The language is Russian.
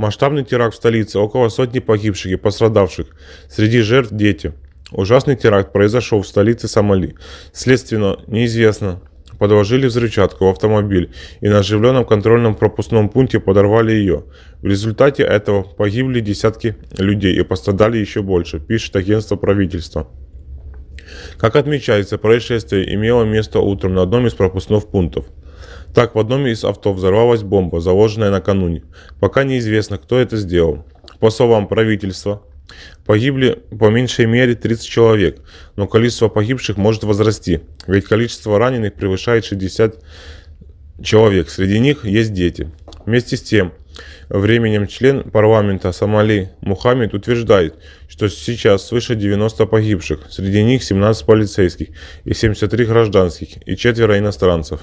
Масштабный теракт в столице, около сотни погибших и пострадавших, среди жертв дети. Ужасный теракт произошел в столице Сомали. Следственно, неизвестно. Подложили взрывчатку в автомобиль и на оживленном контрольном пропускном пункте подорвали ее. В результате этого погибли десятки людей и пострадали еще больше, пишет агентство правительства. Как отмечается, происшествие имело место утром на одном из пропускных пунктов. Так, в одном из авто взорвалась бомба, заложенная накануне. Пока неизвестно, кто это сделал. По словам правительства, погибли по меньшей мере 30 человек, но количество погибших может возрасти, ведь количество раненых превышает 60 человек, среди них есть дети. Вместе с тем, временем член парламента Сомали Мухаммед утверждает, что сейчас свыше 90 погибших, среди них 17 полицейских и 73 гражданских и четверо иностранцев.